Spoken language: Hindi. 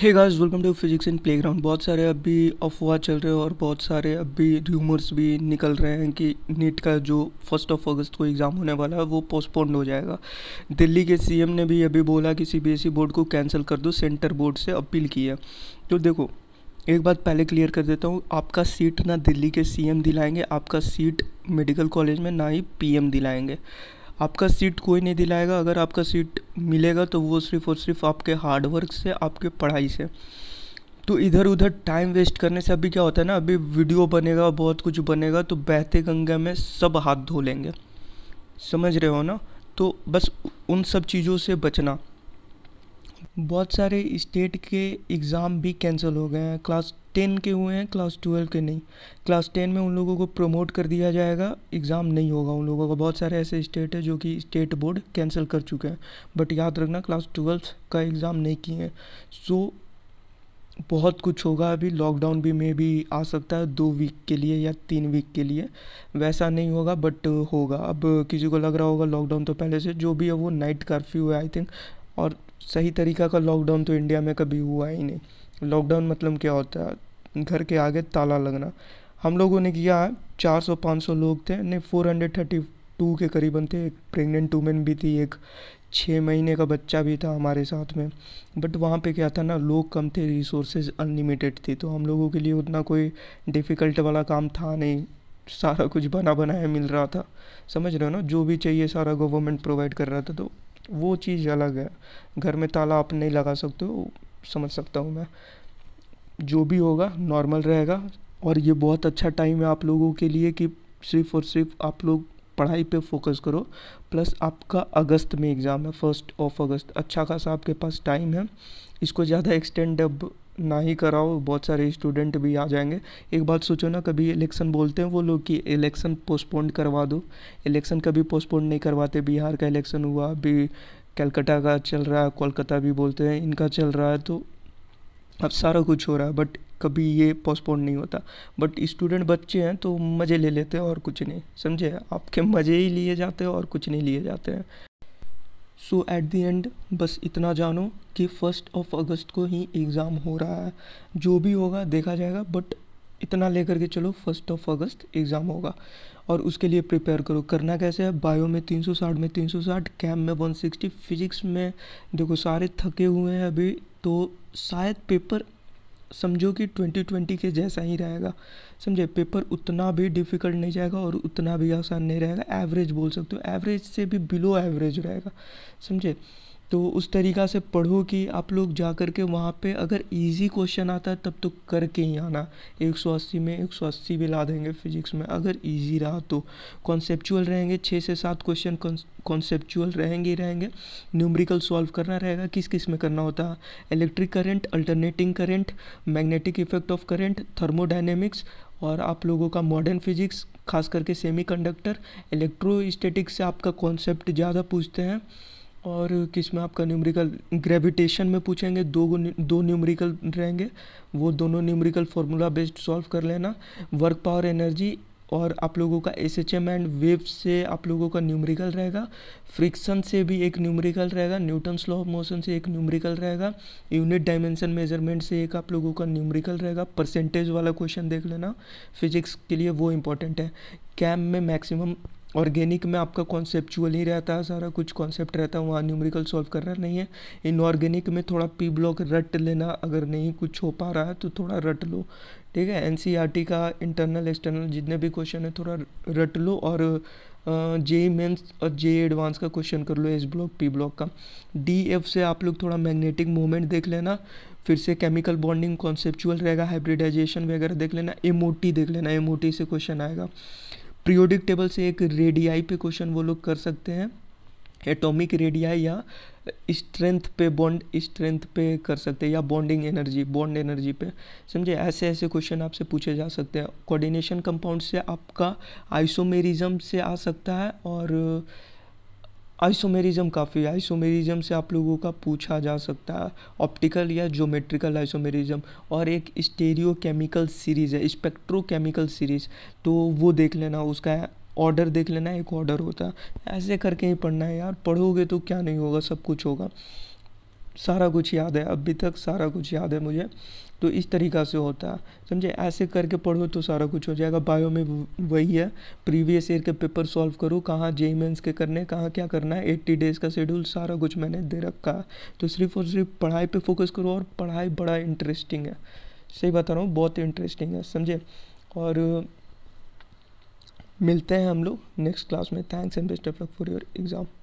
hey guys welcome to physics in playground बहुत सारे अभी अफवाह चल रहे हैं और बहुत सारे अभी र्यूमर्स भी निकल रहे हैं कि नीट का जो फर्स्ट ऑफ अगस्त को एग्ज़ाम होने वाला है वो पोस्टपोन्ड हो जाएगा दिल्ली के सीएम ने भी अभी बोला कि सीबीएसई बोर्ड e को कैंसिल कर दो सेंटर बोर्ड से अपील की है तो देखो एक बात पहले क्लियर कर देता हूँ आपका सीट ना दिल्ली के सी दिलाएंगे आपका सीट मेडिकल कॉलेज में ना ही पी दिलाएंगे आपका सीट कोई नहीं दिलाएगा अगर आपका सीट मिलेगा तो वो सिर्फ़ और सिर्फ आपके हार्डवर्क से आपके पढ़ाई से तो इधर उधर टाइम वेस्ट करने से अभी क्या होता है ना अभी वीडियो बनेगा बहुत कुछ बनेगा तो बहते गंगा में सब हाथ धो लेंगे समझ रहे हो ना तो बस उन सब चीज़ों से बचना बहुत सारे स्टेट के एग्ज़ाम भी कैंसिल हो गए हैं क्लास टेन के हुए हैं क्लास ट्वेल्व के नहीं क्लास टेन में उन लोगों को प्रमोट कर दिया जाएगा एग्ज़ाम नहीं होगा उन लोगों का बहुत सारे ऐसे स्टेट है जो कि स्टेट बोर्ड कैंसिल कर चुके हैं बट याद रखना क्लास ट्वेल्व का एग्ज़ाम नहीं किए हैं सो बहुत कुछ होगा अभी लॉकडाउन भी में भी आ सकता है दो वीक के लिए या तीन वीक के लिए वैसा नहीं होगा बट होगा अब किसी को लग रहा होगा लॉकडाउन तो पहले से जो भी है वो नाइट कर्फ्यू है आई थिंक और सही तरीका का लॉकडाउन तो इंडिया में कभी हुआ ही नहीं लॉकडाउन मतलब क्या होता है घर के आगे ताला लगना हम लोगों ने किया चार सौ पाँच सौ लोग थे नहीं फोर हंड्रेड थर्टी टू के करीबन थे एक प्रेगनेंट वूमेन भी थी एक छः महीने का बच्चा भी था हमारे साथ में बट वहाँ पे क्या था ना लोग कम थे रिसोर्सेज अनलिमिटेड थी तो हम लोगों के लिए उतना कोई डिफ़िकल्ट वाला काम था नहीं सारा कुछ बना बनाया मिल रहा था समझ रहे हो ना जो भी चाहिए सारा गवर्नमेंट प्रोवाइड कर रहा था तो वो चीज़ अलग है घर में ताला आप नहीं लगा सकते हो समझ सकता हूँ मैं जो भी होगा नॉर्मल रहेगा और ये बहुत अच्छा टाइम है आप लोगों के लिए कि सिर्फ और सिर्फ आप लोग पढ़ाई पे फोकस करो प्लस आपका अगस्त में एग्ज़ाम है फर्स्ट ऑफ अगस्त अच्छा खासा आपके पास टाइम है इसको ज़्यादा एक्सटेंड अब ना ही कराओ बहुत सारे स्टूडेंट भी आ जाएंगे एक बात सोचो ना कभी इलेक्शन बोलते हैं वो लोग कि इलेक्शन पोस्टपोन करवा दो इलेक्शन कभी पोस्टपोन नहीं करवाते बिहार का इलेक्शन हुआ अभी कलकत्ता का चल रहा है कोलकाता भी बोलते हैं इनका चल रहा है तो अब सारा कुछ हो रहा है बट कभी ये पोस्टपोन नहीं होता बट स्टूडेंट बच्चे हैं तो मज़े ले लेते हैं और कुछ नहीं समझे आपके मज़े ही लिए जाते हैं और कुछ नहीं लिए जाते हैं सो एट दी एंड बस इतना जानो कि फर्स्ट ऑफ अगस्त को ही एग्ज़ाम हो रहा है जो भी होगा देखा जाएगा बट इतना लेकर के चलो फर्स्ट ऑफ अगस्त एग्ज़ाम होगा और उसके लिए प्रिपेयर करो करना कैसे है बायो में 360 में 360 कैम में 160 फिजिक्स में देखो सारे थके हुए हैं अभी तो शायद पेपर समझो कि 2020 के जैसा ही रहेगा समझे पेपर उतना भी डिफ़िकल्ट नहीं जाएगा और उतना भी आसान नहीं रहेगा एवरेज बोल सकते हो एवरेज से भी बिलो एवरेज रहेगा समझे तो उस तरीक़ा से पढ़ो कि आप लोग जा कर के वहाँ पे अगर इजी क्वेश्चन आता है तब तो करके ही आना 180 में 180 भी ला देंगे फिजिक्स में अगर इजी रहा तो कॉन्सेपचुअल रहेंगे छः से सात क्वेश्चन कॉन्सेपचुअल रहेंगे ही रहेंगे न्यूमरिकल सॉल्व करना रहेगा किस किस में करना होता है electric current alternating current magnetic effect of current thermodynamics और आप लोगों का मॉडर्न फिजिक्स खास करके इलेक्ट्रो स्टेटिक्स से आपका कॉन्सेप्ट ज़्यादा पूछते हैं और किस में आपका न्यूमरिकल ग्रेविटेशन में पूछेंगे दो दो न्यूमरिकल रहेंगे वो दोनों न्यूमरिकल फार्मूला बेस्ड सॉल्व कर लेना वर्क पावर एनर्जी और आप लोगों का S H M and wave से आप लोगों का न्यूमरिकल रहेगा फ्रिक्शन से भी एक न्यूमरिकल रहेगा न्यूटन स्लॉ ऑफ मोशन से एक न्यूमरिकल रहेगा यूनिट डायमेंशन मेजरमेंट से एक आप लोगों का न्यूमरिकल रहेगा परसेंटेज वाला क्वेश्चन देख लेना फिजिक्स के लिए वो इंपॉर्टेंट है कैम में मैक्सिमम ऑर्गेनिक में आपका कॉन्सेप्चुअल ही रहता है सारा कुछ कॉन्सेप्ट रहता है वहाँ न्यूमेरिकल सॉल्व करना नहीं है इनऑर्गेनिक में थोड़ा पी ब्लॉक रट लेना अगर नहीं कुछ हो पा रहा है तो थोड़ा रट लो ठीक है एनसीईआरटी e का इंटरनल एक्सटर्नल जितने भी क्वेश्चन है थोड़ा रट लो और जे मेन्स और जे एडवांस का क्वेश्चन कर लो एस ब्लॉक पी ब्लॉक का डी एफ से आप लोग थोड़ा मैग्नेटिक मोमेंट देख लेना फिर से केमिकल बॉन्डिंग कॉन्सेप्चुअल रहेगा हाइब्रिडाइजेशन वगैरह देख लेना एमओटी देख लेना एमओटी से क्वेश्चन आएगा पीरियोडिक टेबल से एक रेडियाई पे क्वेश्चन वो लोग कर सकते हैं एटॉमिक रेडियाई या स्ट्रेंथ पे बॉन्ड स्ट्रेंथ पे कर सकते हैं या बॉन्डिंग एनर्जी बॉन्ड एनर्जी पे समझे ऐसे ऐसे क्वेश्चन आपसे पूछे जा सकते हैं कोऑर्डिनेशन कंपाउंड से आपका आइसोमेरिज्म से आ सकता है और आइसोमेरिज्म काफ़ी आइसोमेरिज्म से आप लोगों का पूछा जा सकता है ऑप्टिकल या ज्योमेट्रिकल आइसोमेरिज्म और एक स्टेरियो केमिकल सीरीज़ है स्पेक्ट्रोकेमिकल सीरीज़ तो वो देख लेना उसका ऑर्डर देख लेना एक ऑर्डर होता है ऐसे करके ही पढ़ना है यार पढ़ोगे तो क्या नहीं होगा सब कुछ होगा सारा कुछ याद है अभी तक सारा कुछ याद है मुझे तो इस तरीक़ा से होता है समझे ऐसे करके पढ़ो तो सारा कुछ हो जाएगा बायो में वही है प्रीवियस ईयर के पेपर सॉल्व करो कहाँ जे मेन्स के करने कहाँ क्या करना है एट्टी डेज़ का शेड्यूल सारा कुछ मैंने दे रखा है तो सिर्फ और सिर्फ पढ़ाई पे फोकस करो और पढ़ाई बड़ा इंटरेस्टिंग है सही बता रहा हूँ बहुत इंटरेस्टिंग है समझे और मिलते हैं हम लोग नेक्स्ट क्लास में thanks and best of luck for your exam